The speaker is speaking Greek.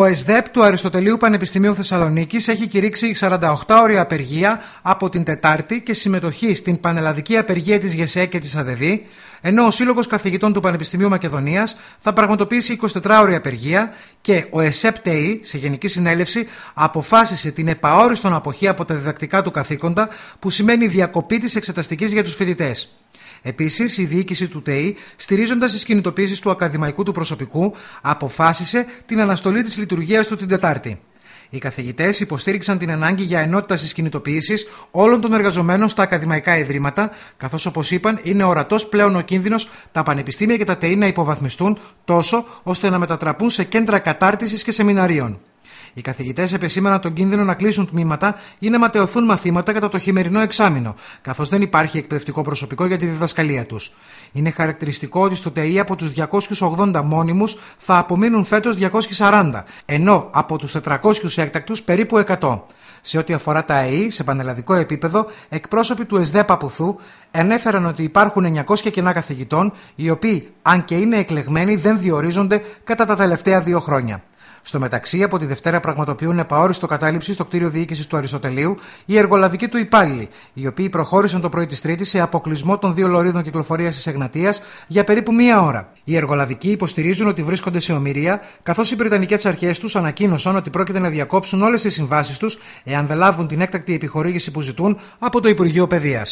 Ο ΕΣΔΕΠ του Αριστοτελείου Πανεπιστημίου Θεσσαλονίκης έχει κηρύξει 48 ώρια απεργία από την Τετάρτη και συμμετοχή στην Πανελλαδική Απεργία της ΓΕΣΕ και της ΑΔΕΔΗ, ενώ ο Σύλλογος Καθηγητών του Πανεπιστημίου Μακεδονίας θα πραγματοποιήσει 24 ώρια απεργία και ο ΕΣΕΠ-ΤΕΗ σε Γενική Συνέλευση, αποφάσισε την επαόριστον αποχή από τα διδακτικά του καθήκοντα, που σημαίνει διακοπή της εξεταστικής για τους φοιτητές. Επίσης, η διοίκηση του ΤΕΗ, στηρίζοντας τις κινητοποίησεις του ακαδημαϊκού του προσωπικού, αποφάσισε την αναστολή της λειτουργίας του την Τετάρτη. Οι καθηγητές υποστήριξαν την ανάγκη για ενότητα στις κινητοποιήσεις όλων των εργαζομένων στα ακαδημαϊκά ιδρύματα, καθώς όπως είπαν είναι ορατός πλέον ο κίνδυνος τα πανεπιστήμια και τα ΤΕΗ να υποβαθμιστούν τόσο ώστε να μετατραπούν σε κέντρα κατάρτισης και σεμιναρίων. Οι καθηγητές επεσήμαναν τον κίνδυνο να κλείσουν τμήματα ή να ματαιωθούν μαθήματα κατά το χειμερινό εξάμεινο, καθώς δεν υπάρχει εκπαιδευτικό προσωπικό για τη διδασκαλία τους. Είναι χαρακτηριστικό ότι στο ΤΕΙ από τους 280 μόνιμους θα απομείνουν φέτος 240, ενώ από τους 400 έκτακτους περίπου 100. Σε ό,τι αφορά τα ΑΕΗ, σε πανελλαδικό επίπεδο, εκπρόσωποι του ΕΣΔΕ Παπουθού ενέφεραν ότι υπάρχουν 900 κενά καθηγητών, οι οποίοι, αν και είναι εκλεγμένοι, δεν διορίζονται κατά τα τελευταία δύο χρόνια. Στο μεταξύ, από τη Δευτέρα πραγματοποιούν επαόριστο κατάληψη στο κτίριο διοίκησης του Αριστοτελείου οι εργολαβικοί του υπάλληλοι, οι οποίοι προχώρησαν το πρωί της Τρίτης σε αποκλεισμό των δύο λωρίδων κυκλοφορίας της Εγνατεία για περίπου μία ώρα. Οι εργολαβικοί υποστηρίζουν ότι βρίσκονται σε ομοιρία, καθώς οι Βρετανικές αρχές τους ανακοίνωσαν ότι πρόκειται να διακόψουν όλες τις συμβάσεις τους εάν δεν λάβουν την έκτακτη επιχορήγηση που ζητούν από το Υπουργείο Παιδείας.